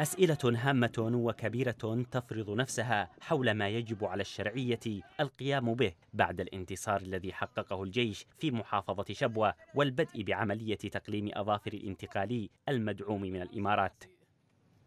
أسئلة هامة وكبيرة تفرض نفسها حول ما يجب على الشرعية القيام به بعد الانتصار الذي حققه الجيش في محافظة شبوة والبدء بعملية تقليم أظافر الانتقالي المدعوم من الإمارات.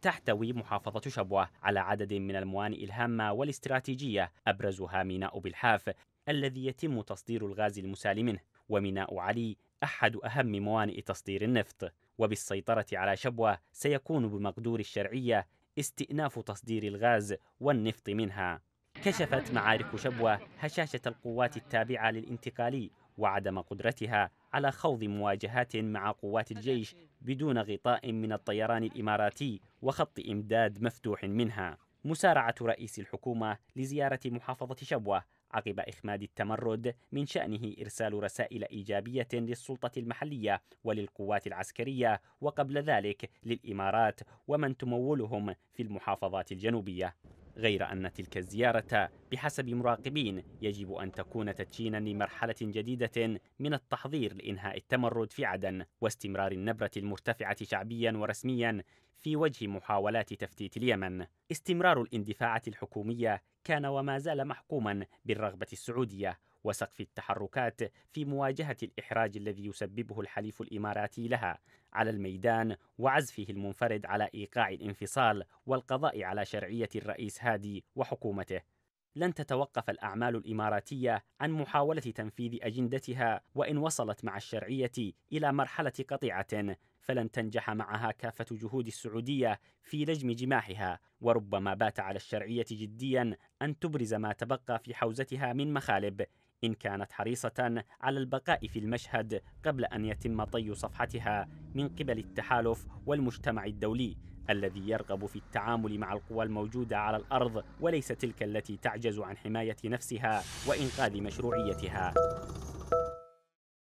تحتوي محافظة شبوة على عدد من الموانئ الهامة والاستراتيجية أبرزها ميناء بالحاف الذي يتم تصدير الغاز المسال منه وميناء علي أحد أهم موانئ تصدير النفط وبالسيطرة على شبوة سيكون بمقدور الشرعية استئناف تصدير الغاز والنفط منها كشفت معارك شبوة هشاشة القوات التابعة للانتقالي وعدم قدرتها على خوض مواجهات مع قوات الجيش بدون غطاء من الطيران الإماراتي وخط إمداد مفتوح منها مسارعة رئيس الحكومة لزيارة محافظة شبوة عقب إخماد التمرد من شأنه إرسال رسائل إيجابية للسلطة المحلية وللقوات العسكرية وقبل ذلك للإمارات ومن تمولهم في المحافظات الجنوبية غير أن تلك الزيارة بحسب مراقبين يجب أن تكون تدشينا لمرحلة جديدة من التحضير لإنهاء التمرد في عدن واستمرار النبرة المرتفعة شعبيا ورسميا في وجه محاولات تفتيت اليمن. استمرار الاندفاعة الحكومية كان وما زال محكوما بالرغبة السعودية وسقف التحركات في مواجهة الإحراج الذي يسببه الحليف الإماراتي لها على الميدان وعزفه المنفرد على إيقاع الانفصال والقضاء على شرعية الرئيس هادي وحكومته. لن تتوقف الأعمال الإماراتية عن محاولة تنفيذ أجندتها وإن وصلت مع الشرعية إلى مرحلة قطيعة فلن تنجح معها كافة جهود السعودية في لجم جماحها وربما بات على الشرعية جديا أن تبرز ما تبقى في حوزتها من مخالب إن كانت حريصة على البقاء في المشهد قبل أن يتم طي صفحتها من قبل التحالف والمجتمع الدولي الذي يرغب في التعامل مع القوى الموجودة على الأرض وليس تلك التي تعجز عن حماية نفسها وإنقاذ مشروعيتها.